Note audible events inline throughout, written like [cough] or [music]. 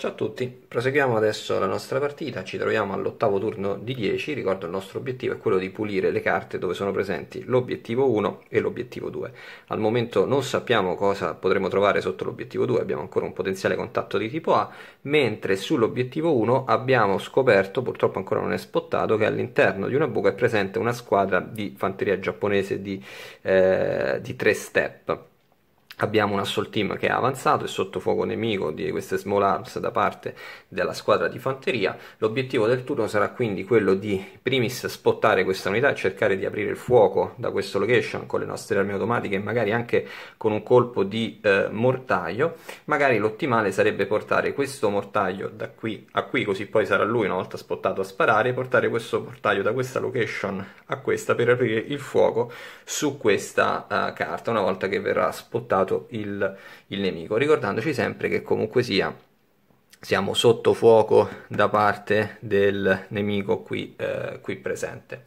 Ciao a tutti, proseguiamo adesso la nostra partita, ci troviamo all'ottavo turno di 10, ricordo il nostro obiettivo è quello di pulire le carte dove sono presenti l'obiettivo 1 e l'obiettivo 2. Al momento non sappiamo cosa potremo trovare sotto l'obiettivo 2, abbiamo ancora un potenziale contatto di tipo A, mentre sull'obiettivo 1 abbiamo scoperto, purtroppo ancora non è spottato, che all'interno di una buca è presente una squadra di fanteria giapponese di, eh, di 3 step Abbiamo un assault team che è avanzato e sotto fuoco nemico di queste small arms da parte della squadra di fanteria. L'obiettivo del turno sarà quindi quello di primis spottare questa unità e cercare di aprire il fuoco da questa location con le nostre armi automatiche e magari anche con un colpo di eh, mortaio. Magari l'ottimale sarebbe portare questo mortaio da qui a qui, così poi sarà lui una volta spottato a sparare, portare questo mortaio da questa location a questa per aprire il fuoco su questa eh, carta una volta che verrà spottato trovato il, il nemico, ricordandoci sempre che comunque sia siamo sotto fuoco da parte del nemico qui, eh, qui presente.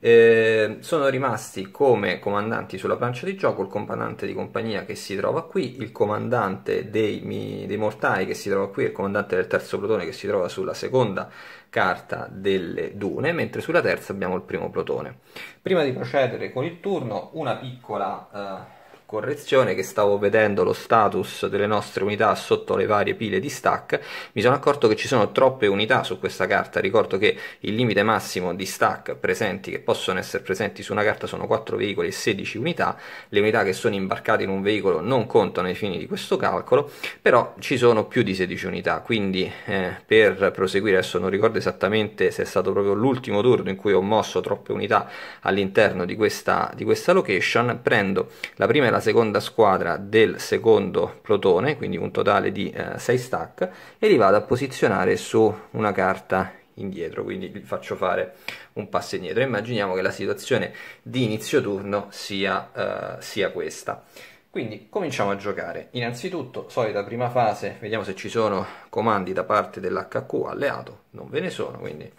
Eh, sono rimasti come comandanti sulla plancia di gioco il comandante di compagnia che si trova qui, il comandante dei, dei mortai che si trova qui e il comandante del terzo plotone che si trova sulla seconda carta delle dune, mentre sulla terza abbiamo il primo plotone. Prima di procedere con il turno, una piccola... Eh, correzione che stavo vedendo lo status delle nostre unità sotto le varie pile di stack mi sono accorto che ci sono troppe unità su questa carta ricordo che il limite massimo di stack presenti che possono essere presenti su una carta sono 4 veicoli e 16 unità le unità che sono imbarcate in un veicolo non contano ai fini di questo calcolo però ci sono più di 16 unità quindi eh, per proseguire adesso non ricordo esattamente se è stato proprio l'ultimo turno in cui ho mosso troppe unità all'interno di questa, di questa location prendo la prima e la la seconda squadra del secondo plotone, quindi un totale di 6 eh, stack, e li vado a posizionare su una carta indietro, quindi gli faccio fare un passo indietro. Immaginiamo che la situazione di inizio turno sia, eh, sia questa. Quindi cominciamo a giocare. Innanzitutto, solita prima fase, vediamo se ci sono comandi da parte dell'HQ alleato, non ve ne sono, quindi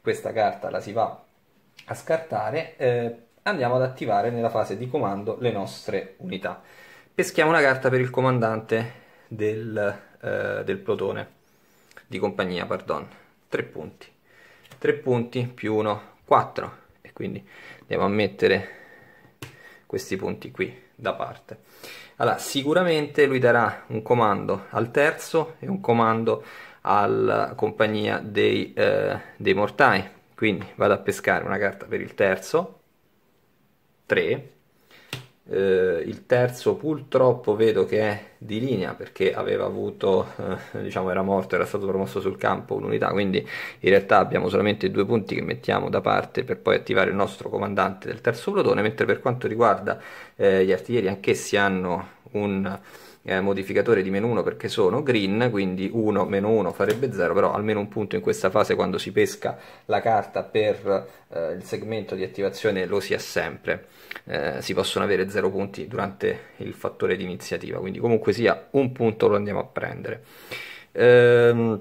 questa carta la si va a scartare. Eh, andiamo ad attivare nella fase di comando le nostre unità. Peschiamo una carta per il comandante del, eh, del plotone di compagnia, pardon. 3 punti. 3 punti più 1, 4. E quindi andiamo a mettere questi punti qui da parte. Allora, sicuramente lui darà un comando al terzo e un comando alla compagnia dei, eh, dei mortai. Quindi vado a pescare una carta per il terzo, 3 eh, il terzo purtroppo vedo che è di linea perché aveva avuto, eh, diciamo era morto, era stato promosso sul campo un'unità, quindi in realtà abbiamo solamente due punti che mettiamo da parte per poi attivare il nostro comandante del terzo plotone, mentre per quanto riguarda eh, gli artiglieri anch'essi hanno un eh, modificatore di meno 1 perché sono green, quindi 1 meno 1 farebbe 0, però almeno un punto in questa fase quando si pesca la carta per eh, il segmento di attivazione lo si ha sempre. Eh, si possono avere 0 punti durante il fattore di iniziativa, quindi comunque sia un punto lo andiamo a prendere. Ehm,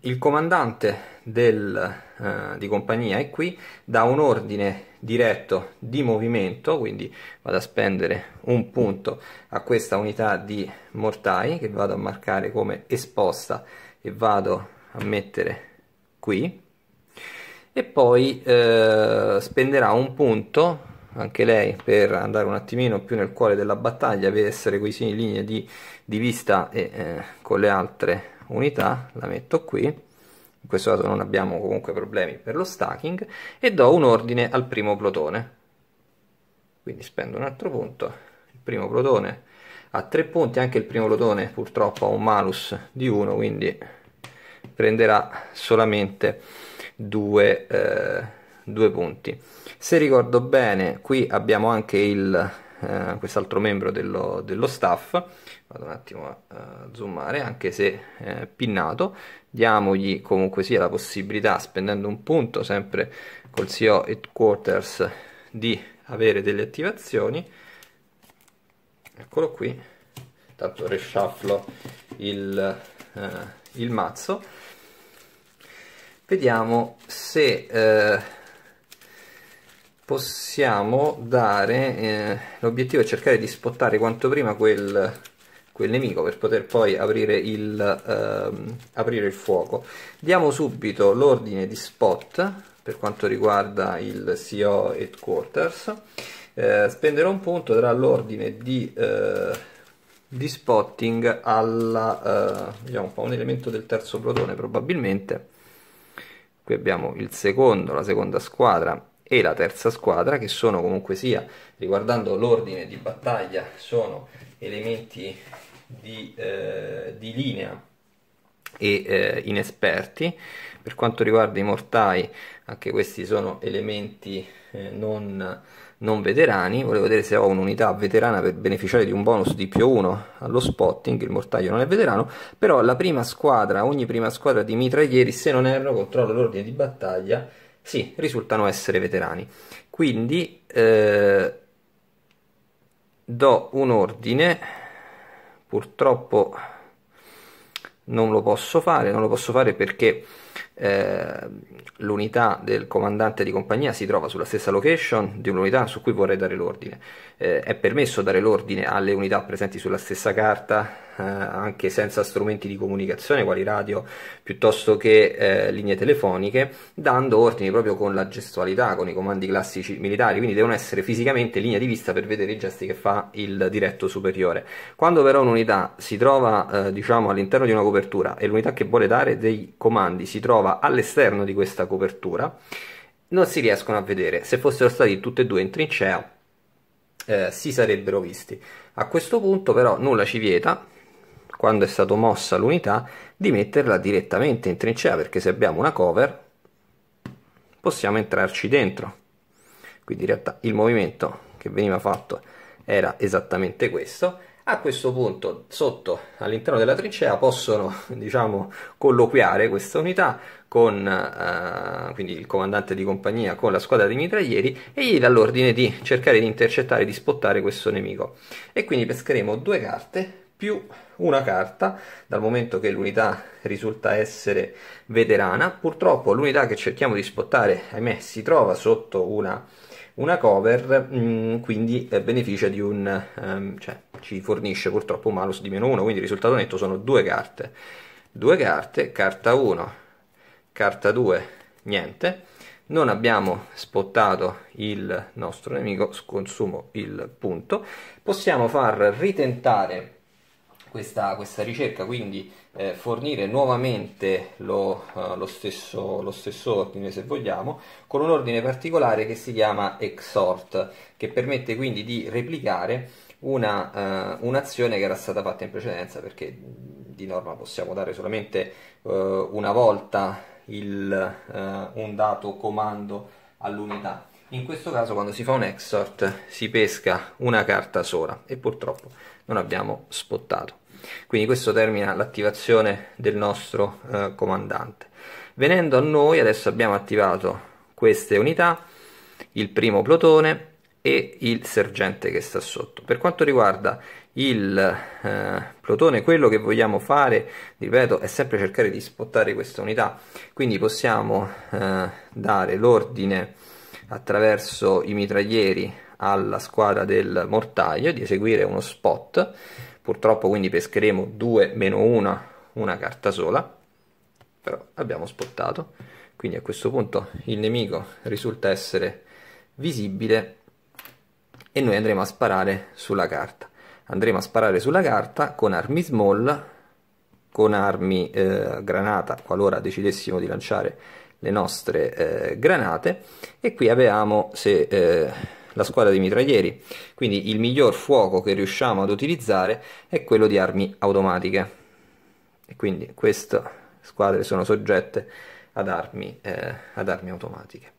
il comandante del, eh, di compagnia è qui, dà un ordine diretto di movimento, quindi vado a spendere un punto a questa unità di mortai che vado a marcare come esposta e vado a mettere qui e poi eh, spenderà un punto anche lei per andare un attimino più nel cuore della battaglia per essere così in linea di, di vista e eh, con le altre unità la metto qui in questo caso non abbiamo comunque problemi per lo stacking, e do un ordine al primo plotone. Quindi spendo un altro punto, il primo plotone ha tre punti, anche il primo plotone purtroppo ha un malus di 1, quindi prenderà solamente due, eh, punti. Se ricordo bene, qui abbiamo anche il eh, quest'altro membro dello, dello, staff, vado un attimo a uh, zoomare, anche se eh, pinnato, diamogli comunque sia la possibilità, spendendo un punto sempre col CEO headquarters, di avere delle attivazioni, eccolo qui, intanto reshufflo il, eh, il mazzo, vediamo se eh, possiamo dare eh, l'obiettivo è cercare di spottare quanto prima quel, quel nemico per poter poi aprire il, ehm, aprire il fuoco diamo subito l'ordine di spot per quanto riguarda il CO headquarters eh, spenderò un punto tra l'ordine di, eh, di spotting alla eh, diciamo un po' un elemento del terzo protone probabilmente qui abbiamo il secondo la seconda squadra e la terza squadra che sono comunque sia, riguardando l'ordine di battaglia, sono elementi di, eh, di linea e eh, inesperti. Per quanto riguarda i mortai, anche questi sono elementi eh, non, non, veterani. Volevo vedere se ho un'unità veterana per beneficiare di un bonus di più 1 allo spotting. Il mortaio non è veterano, però la prima squadra, ogni prima squadra di mitraglieri, se non erro, controllo l'ordine di battaglia sì, risultano essere veterani. Quindi eh, do un ordine, purtroppo non lo posso fare, non lo posso fare perché Ehm, l'unità del comandante di compagnia si trova sulla stessa location di un'unità su cui vorrei dare l'ordine. Eh, è permesso dare l'ordine alle unità presenti sulla stessa carta eh, anche senza strumenti di comunicazione quali radio piuttosto che eh, linee telefoniche, dando ordini proprio con la gestualità, con i comandi classici militari, quindi devono essere fisicamente in linea di vista per vedere i gesti che fa il diretto superiore. Quando però un'unità si trova eh, diciamo, all'interno di una copertura e l'unità che vuole dare dei comandi si trova trova all'esterno di questa copertura non si riescono a vedere. Se fossero stati tutti e due in trincea eh, si sarebbero visti. A questo punto però nulla ci vieta, quando è stata mossa l'unità, di metterla direttamente in trincea perché se abbiamo una cover possiamo entrarci dentro. Quindi in realtà il movimento che veniva fatto era esattamente questo a questo punto, sotto all'interno della trincea, possono [laughs] diciamo, colloquiare questa unità con eh, quindi il comandante di compagnia con la squadra di mitraglieri e gli dà l'ordine di cercare di intercettare, e di spottare questo nemico. E quindi pescheremo due carte più una carta, dal momento che l'unità risulta essere veterana. Purtroppo l'unità che cerchiamo di spottare, ahimè, si trova sotto una, una cover, mm, quindi beneficia di un... Ehm, cioè, ci fornisce purtroppo un malus di meno 1, quindi il risultato netto sono due carte. Due carte, carta 1, carta 2, niente. Non abbiamo spottato il nostro nemico, consumo il punto. Possiamo far ritentare questa, questa, ricerca, quindi eh, fornire nuovamente lo, uh, lo, stesso, lo, stesso, ordine se vogliamo, con un ordine particolare che si chiama exhort, che permette quindi di replicare una, uh, un'azione che era stata fatta in precedenza perché di norma possiamo dare solamente uh, una volta il, uh, un dato comando all'unità. In questo caso quando si fa un exort si pesca una carta sola e purtroppo non abbiamo spottato. Quindi questo termina l'attivazione del nostro eh, comandante. Venendo a noi adesso abbiamo attivato queste unità, il primo plotone e il sergente che sta sotto. Per quanto riguarda il eh, plotone, quello che vogliamo fare, ripeto, è sempre cercare di spottare questa unità, quindi possiamo eh, dare l'ordine attraverso i mitraglieri alla squadra del mortaio di eseguire uno spot, purtroppo quindi pescheremo 2 meno 1, una carta sola, però abbiamo spottato, quindi a questo punto il nemico risulta essere visibile e noi andremo a sparare sulla carta andremo a sparare sulla carta con armi small con armi eh, granata qualora decidessimo di lanciare le nostre eh, granate e qui abbiamo se eh, la squadra di mitraglieri quindi il miglior fuoco che riusciamo ad utilizzare è quello di armi automatiche e quindi queste squadre sono soggette ad armi, eh, ad armi automatiche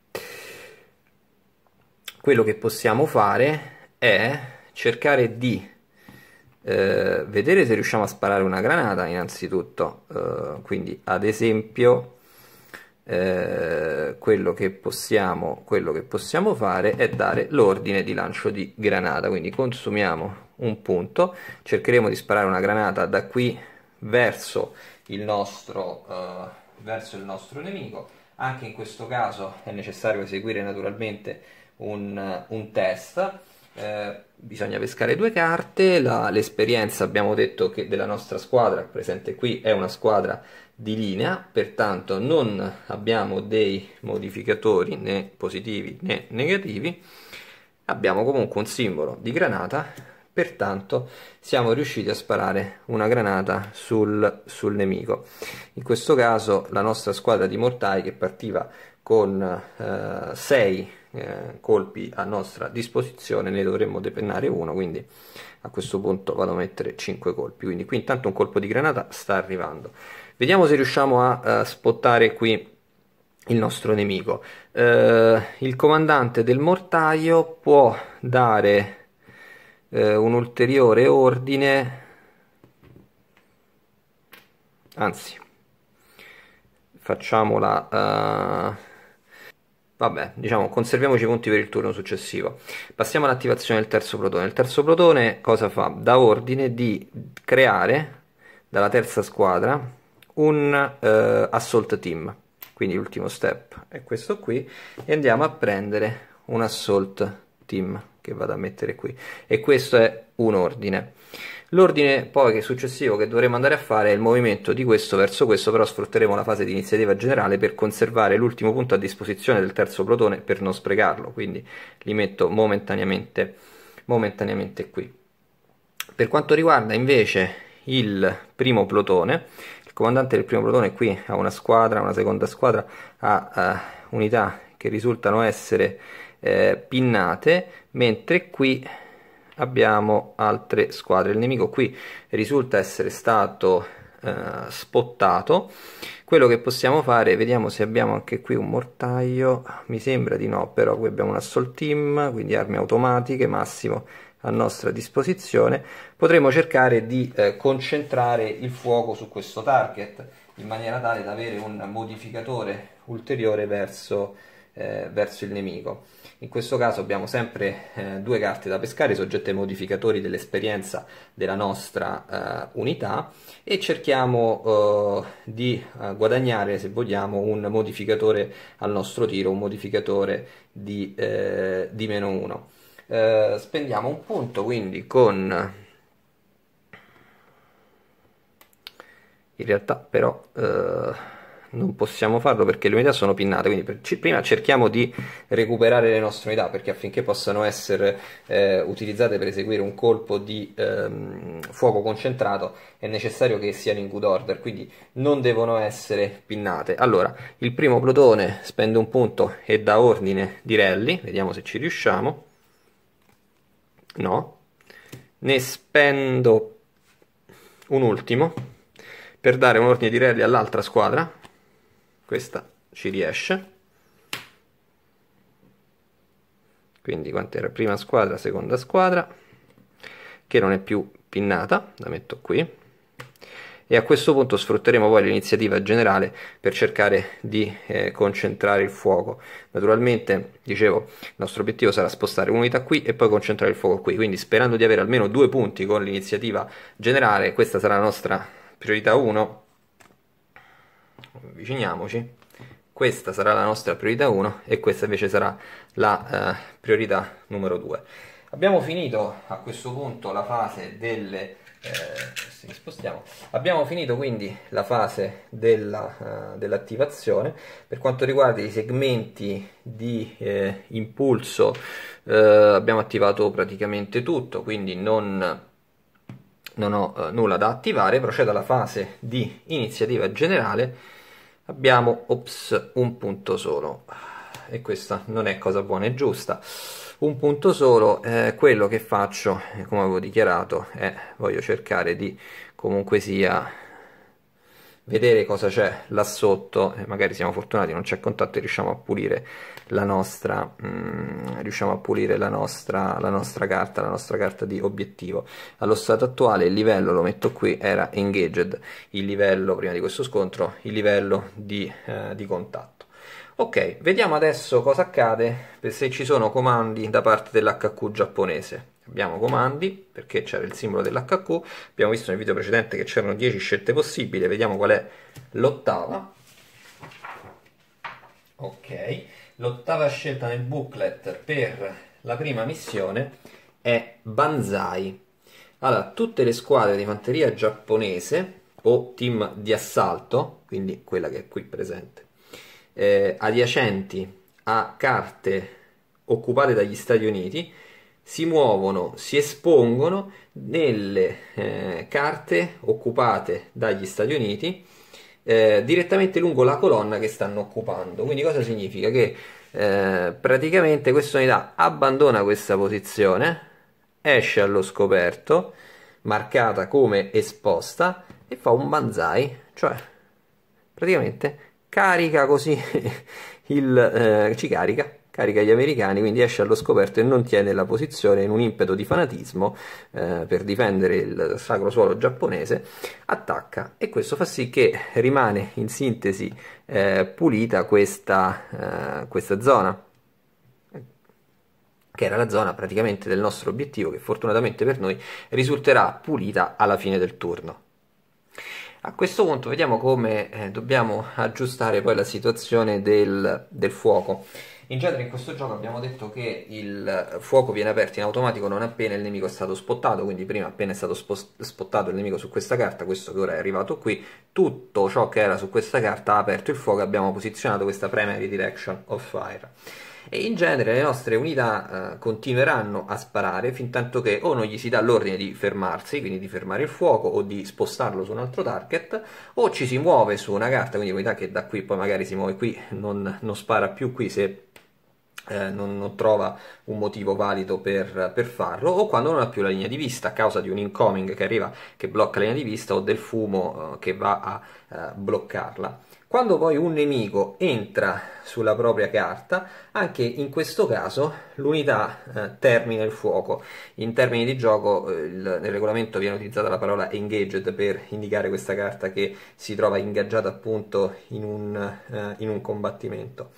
quello che possiamo fare è cercare di eh, vedere se riusciamo a sparare una granata innanzitutto eh, quindi ad esempio eh, quello, che possiamo, quello che possiamo fare è dare l'ordine di lancio di granata quindi consumiamo un punto cercheremo di sparare una granata da qui verso il nostro, eh, verso il nostro nemico anche in questo caso è necessario eseguire naturalmente un, un test. Eh, bisogna pescare due carte, l'esperienza abbiamo detto che della nostra squadra presente qui è una squadra di linea, pertanto non abbiamo dei modificatori né positivi né negativi, abbiamo comunque un simbolo di granata, pertanto siamo riusciti a sparare una granata sul, sul nemico. In questo caso la nostra squadra di mortai che partiva con 6 eh, eh, colpi a nostra disposizione ne dovremmo depennare uno quindi a questo punto vado a mettere 5 colpi quindi qui intanto un colpo di granata sta arrivando vediamo se riusciamo a uh, spottare qui il nostro nemico uh, il comandante del mortaio può dare uh, un ulteriore ordine anzi facciamola la Vabbè, diciamo, conserviamoci i punti per il turno successivo. Passiamo all'attivazione del terzo protone. Il terzo protone cosa fa? Da ordine di creare dalla terza squadra un eh, assault team. Quindi l'ultimo step è questo qui e andiamo a prendere un assault team che vado a mettere qui. E questo è un ordine. L'ordine poi che successivo che dovremo andare a fare è il movimento di questo verso questo, però sfrutteremo la fase di iniziativa generale per conservare l'ultimo punto a disposizione del terzo plotone per non sprecarlo, quindi li metto momentaneamente, momentaneamente qui. Per quanto riguarda invece il primo plotone, il comandante del primo plotone qui ha una squadra, una seconda squadra, ha uh, unità che risultano essere eh, pinnate, mentre qui abbiamo altre squadre. Il nemico qui risulta essere stato eh, spottato. Quello che possiamo fare, vediamo se abbiamo anche qui un mortaio, mi sembra di no, però qui abbiamo un assault team, quindi armi automatiche, massimo a nostra disposizione, potremo cercare di eh, concentrare il fuoco su questo target in maniera tale da avere un modificatore ulteriore verso eh, verso il nemico. In questo caso abbiamo sempre eh, due carte da pescare, soggette ai modificatori dell'esperienza della nostra eh, unità e cerchiamo eh, di eh, guadagnare, se vogliamo, un modificatore al nostro tiro, un modificatore di, eh, di meno 1. spendiamo un punto quindi con in realtà però eh, non possiamo farlo perché le unità sono pinnate, quindi per, prima cerchiamo di recuperare le nostre unità perché affinché possano essere eh, utilizzate per eseguire un colpo di ehm, fuoco concentrato è necessario che siano in good order, quindi non devono essere pinnate. Allora, il primo plotone spende un punto e dà ordine di rally, vediamo se ci riusciamo. No. Ne spendo un ultimo per dare un ordine di rally all'altra squadra questa ci riesce quindi quant'era? prima squadra, seconda squadra che non è più pinnata, la metto qui e a questo punto sfrutteremo poi l'iniziativa generale per cercare di eh, concentrare il fuoco naturalmente dicevo il nostro obiettivo sarà spostare un'unità qui e poi concentrare il fuoco qui quindi sperando di avere almeno due punti con l'iniziativa generale questa sarà la nostra priorità 1 avviciniamoci, questa sarà la nostra priorità 1 e questa invece sarà la eh, priorità numero 2. Abbiamo finito a questo punto la fase delle... Eh, spostiamo. Abbiamo finito quindi la fase della, eh, dell'attivazione. Per quanto riguarda i segmenti di eh, impulso eh, abbiamo attivato praticamente tutto, quindi non non ho eh, nulla da attivare, procedo alla fase di iniziativa generale abbiamo ops, un punto solo e questa non è cosa buona e giusta un punto solo eh, quello che faccio come avevo dichiarato è voglio cercare di comunque sia vedere cosa c'è là sotto e magari siamo fortunati non c'è contatto e riusciamo a pulire la nostra mm, riusciamo a pulire la nostra, la nostra carta la nostra carta di obiettivo allo stato attuale il livello lo metto qui era engaged il livello prima di questo scontro il livello di, eh, di contatto ok vediamo adesso cosa accade se ci sono comandi da parte dell'hq giapponese abbiamo comandi perché c'era il simbolo dell'HQ abbiamo visto nel video precedente che c'erano 10 scelte possibili vediamo qual è l'ottava ok l'ottava scelta nel booklet per la prima missione è Banzai allora tutte le squadre di fanteria giapponese o team di assalto quindi quella che è qui presente eh, adiacenti a carte occupate dagli Stati Uniti si muovono, si espongono nelle eh, carte occupate dagli Stati Uniti eh, direttamente lungo la colonna che stanno occupando. Quindi cosa significa? Che eh, praticamente questa unità abbandona questa posizione, esce allo scoperto, marcata come esposta e fa un banzai, cioè praticamente carica così [laughs] il, eh, ci carica carica gli americani, quindi esce allo scoperto e non tiene la posizione in un impeto di fanatismo eh, per difendere il sacro suolo giapponese, attacca e questo fa sì che rimane in sintesi eh, pulita questa, eh, questa zona che era la zona praticamente del nostro obiettivo che fortunatamente per noi risulterà pulita alla fine del turno. A questo punto vediamo come eh, dobbiamo aggiustare poi la situazione del, del fuoco. In genere in questo gioco abbiamo detto che il fuoco viene aperto in automatico non appena il nemico è stato spottato, quindi prima appena è stato spottato il nemico su questa carta, questo che ora è arrivato qui, tutto ciò che era su questa carta ha aperto il fuoco, abbiamo posizionato questa primary direction of fire e in genere le nostre unità eh, continueranno a sparare fin tanto che o non gli si dà l'ordine di fermarsi, quindi di fermare il fuoco o di spostarlo su un altro target, o ci si muove su una carta, quindi un'unità che da qui poi magari si muove qui, non, non spara più qui se eh, non, non, trova un motivo valido per, per, farlo, o quando non ha più la linea di vista a causa di un incoming che arriva che blocca la linea di vista o del fumo eh, che va a eh, bloccarla. Quando poi un nemico entra sulla propria carta, anche in questo caso l'unità eh, termina il fuoco. In termini di gioco, eh, il, nel regolamento viene utilizzata la parola engaged per indicare questa carta che si trova ingaggiata appunto in un, eh, in un combattimento.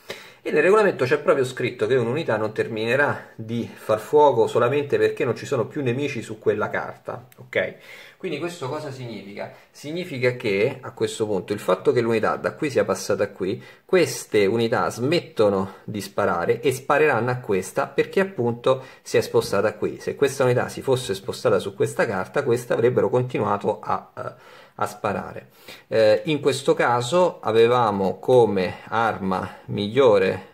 E nel regolamento c'è proprio scritto che un'unità non terminerà di far fuoco solamente perché non ci sono più nemici su quella carta, ok? Quindi questo cosa significa? Significa che a questo punto il fatto che l'unità da qui sia passata qui, queste unità smettono di sparare e spareranno a questa perché appunto si è spostata qui. Se questa unità si fosse spostata su questa carta, queste avrebbero continuato a... Uh, a sparare. Eh, in questo caso avevamo come arma migliore,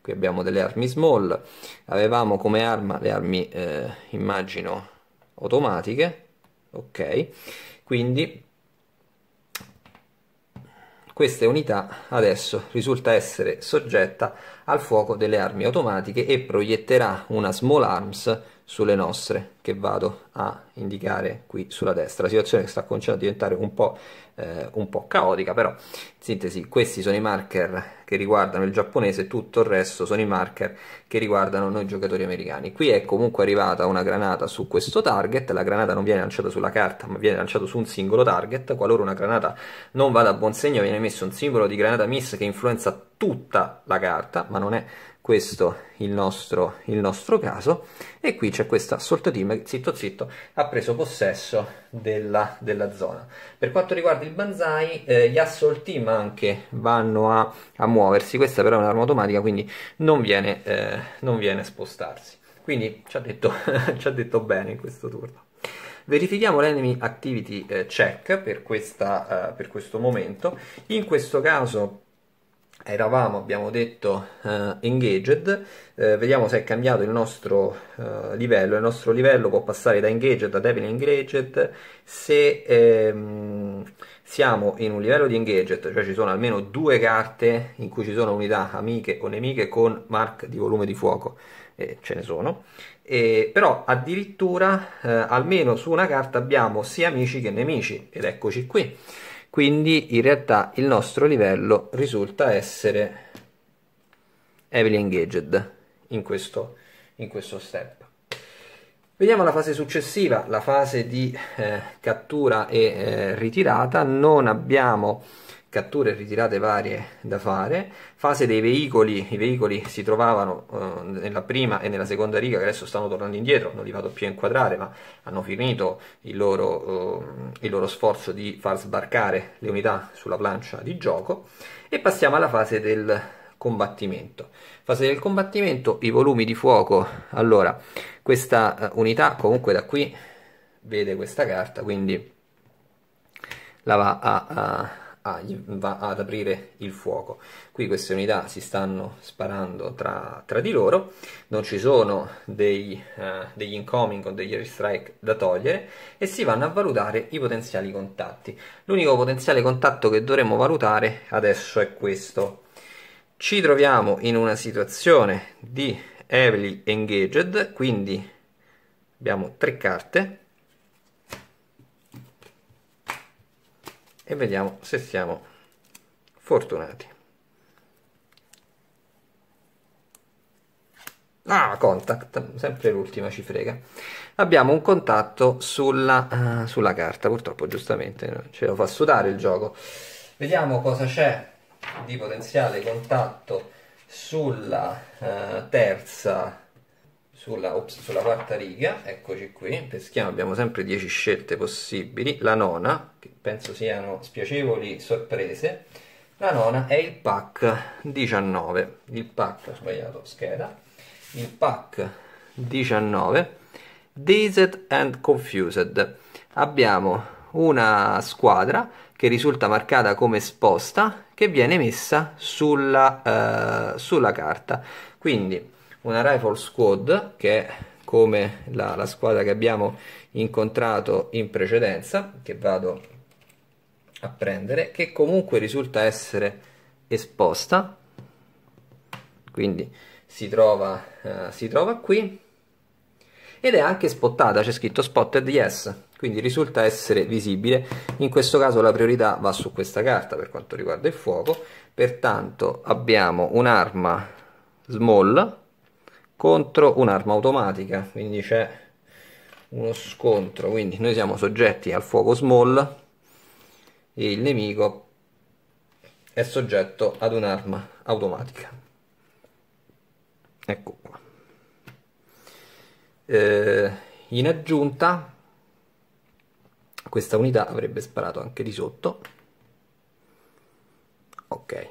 qui abbiamo delle armi small, avevamo come arma le armi eh, immagino automatiche, ok, quindi questa unità adesso risulta essere soggetta al fuoco delle armi automatiche e proietterà una small arms sulle nostre che vado a indicare qui sulla destra. La situazione sta cominciando a diventare un po', eh, un po', caotica, però in sintesi questi sono i marker che riguardano il giapponese, tutto il resto sono i marker che riguardano noi giocatori americani. Qui è comunque arrivata una granata su questo target, la granata non viene lanciata sulla carta ma viene lanciata su un singolo target, qualora una granata non vada a buon segno viene messo un simbolo di granata miss che influenza tutta la carta, ma non è questo il nostro, il nostro caso, e qui c'è questa sorta di che zitto zitto ha preso possesso della, della zona. Per quanto riguarda il Banzai, eh, gli assolti Team anche vanno a, a, muoversi, questa però è un'arma automatica, quindi non viene, eh, non viene a spostarsi. Quindi ci ha detto, [laughs] ci ha detto bene in questo turno. Verifichiamo l'enemy activity eh, check per, questa, eh, per questo momento. In questo caso eravamo, abbiamo detto, uh, engaged, uh, vediamo se è cambiato il nostro uh, livello, il nostro livello può passare da engaged a devil engaged se ehm, siamo in un livello di engaged, cioè ci sono almeno due carte in cui ci sono unità amiche o nemiche con mark di volume di fuoco, eh, ce ne sono, eh, però addirittura eh, almeno su una carta abbiamo sia amici che nemici, ed eccoci qui quindi in realtà il nostro livello risulta essere heavily engaged in questo, in questo step. Vediamo la fase successiva, la fase di eh, cattura e eh, ritirata, non abbiamo catture e ritirate varie da fare, fase dei veicoli, i veicoli si trovavano eh, nella prima e nella seconda riga che adesso stanno tornando indietro, non li vado più a inquadrare ma hanno finito il loro, eh, il loro sforzo di far sbarcare le unità sulla plancia di gioco e passiamo alla fase del combattimento. Fase del combattimento, i volumi di fuoco, allora questa eh, unità comunque da qui vede questa carta quindi la va a, a a, va ad aprire il fuoco. Qui queste unità si stanno sparando tra, tra di loro, non ci sono dei, eh, degli incoming o degli airstrike da togliere e si vanno a valutare i potenziali contatti. L'unico potenziale contatto che dovremmo valutare adesso è questo. Ci troviamo in una situazione di heavily engaged, quindi abbiamo tre carte e vediamo se siamo fortunati Ah, contact, sempre l'ultima ci frega. Abbiamo un contatto sulla, uh, sulla carta, purtroppo giustamente ce lo fa sudare il gioco. Vediamo cosa c'è di potenziale contatto sulla uh, terza sulla, ops, sulla, quarta riga, eccoci qui, peschiamo, abbiamo sempre 10 scelte possibili, la nona, che penso siano spiacevoli sorprese, la nona è il pack 19, il pack, ho sbagliato scheda, il pack 19, Dazed and Confused. Abbiamo una squadra che risulta marcata come esposta che viene messa sulla, eh, sulla carta, quindi una Rifle Squad che è come la, la, squadra che abbiamo incontrato in precedenza, che vado a prendere, che comunque risulta essere esposta, quindi si trova, eh, si trova qui, ed è anche spottata, c'è scritto Spotted Yes, quindi risulta essere visibile, in questo caso la priorità va su questa carta per quanto riguarda il fuoco, pertanto abbiamo un'arma small, contro un'arma automatica quindi c'è uno scontro quindi noi siamo soggetti al fuoco small e il nemico è soggetto ad un'arma automatica ecco qua eh, in aggiunta questa unità avrebbe sparato anche di sotto ok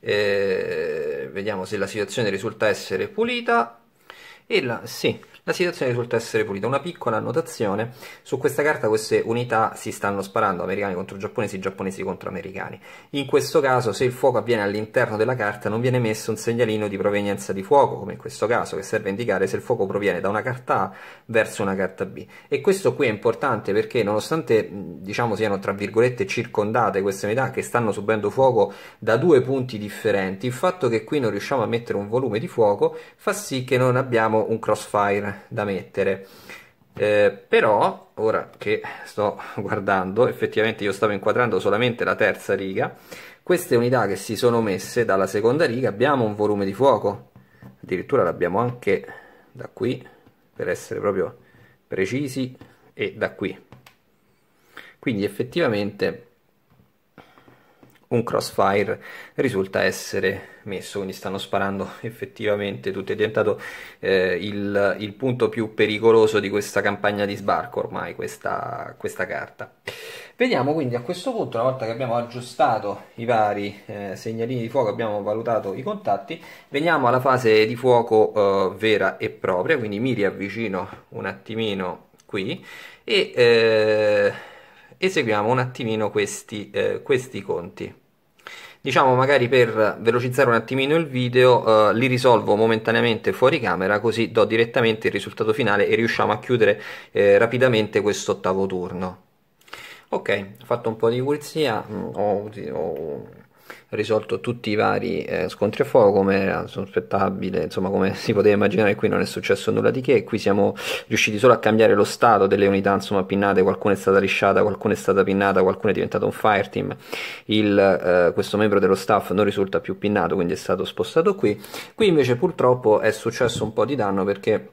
eh, vediamo se la situazione risulta essere pulita e la, sì, la situazione risulta essere pulita. Una piccola annotazione, su questa carta queste unità si stanno sparando, americani contro giapponesi, giapponesi contro americani. In questo caso, se il fuoco avviene all'interno della carta, non viene messo un segnalino di provenienza di fuoco, come in questo caso, che serve a indicare se il fuoco proviene da una carta A verso una carta B. E questo qui è importante perché, nonostante, diciamo, siano, tra virgolette, circondate queste unità che stanno subendo fuoco da due punti differenti, il fatto che qui non riusciamo a mettere un volume di fuoco fa sì che non abbiamo un crossfire da mettere eh, però ora che sto guardando effettivamente io stavo inquadrando solamente la terza riga queste unità che si sono messe dalla seconda riga abbiamo un volume di fuoco addirittura l'abbiamo anche da qui per essere proprio precisi e da qui quindi effettivamente un crossfire risulta essere messo, quindi stanno sparando effettivamente tutto, è diventato eh, il, il, punto più pericoloso di questa campagna di sbarco ormai questa, questa, carta. Vediamo quindi a questo punto, una volta che abbiamo aggiustato i vari eh, segnalini di fuoco, abbiamo valutato i contatti, veniamo alla fase di fuoco eh, vera e propria, quindi mi riavvicino un attimino qui e eh, eseguiamo un attimino questi, eh, questi conti diciamo magari per velocizzare un attimino il video eh, li risolvo momentaneamente fuori camera così do direttamente il risultato finale e riusciamo a chiudere eh, rapidamente questo ottavo turno ok ho fatto un po' di pulizia mm, ho, ho risolto tutti i vari eh, scontri a fuoco come era sospettabile, insomma come si poteva immaginare qui non è successo nulla di che, qui siamo riusciti solo a cambiare lo stato delle unità insomma pinnate, qualcuna è stata lisciata, qualcuna è stata pinnata, qualcuno è diventato un fireteam, Il, eh, questo membro dello staff non risulta più pinnato quindi è stato spostato qui, qui invece purtroppo è successo un po' di danno perché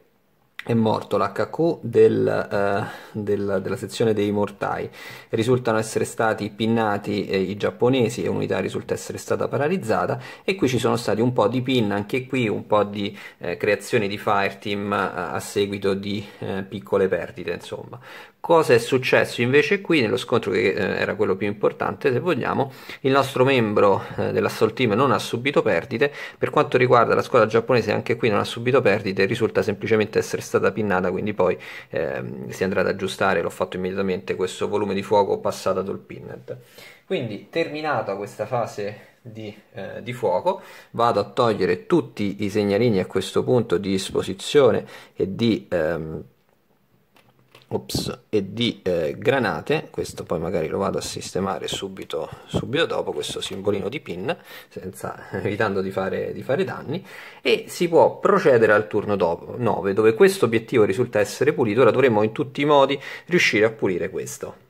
è morto l'HQ del, uh, del, della sezione dei mortai. Risultano essere stati pinnati eh, i giapponesi e un'unità risulta essere stata paralizzata e qui ci sono stati un po' di pin, anche qui un po' di eh, creazioni di fireteam a, eh, a seguito di eh, piccole perdite, insomma. Cosa è successo invece qui nello scontro che eh, era quello più importante, se vogliamo, il nostro membro dell'assault team non ha subito perdite, per quanto riguarda la squadra giapponese anche qui non ha subito perdite, risulta semplicemente essere stata pinnata quindi poi ehm, si andrà ad aggiustare l'ho fatto immediatamente questo volume di fuoco passato dal pinnet quindi terminata questa fase di, eh, di, fuoco vado a togliere tutti i segnalini a questo punto di esposizione e di ehm, ops, e di eh, granate, questo poi magari lo vado a sistemare subito, subito dopo, questo simbolino di pin, senza, [laughs] evitando di fare, di fare, danni, e si può procedere al turno dopo, 9, dove questo obiettivo risulta essere pulito, ora dovremo in tutti i modi riuscire a pulire questo.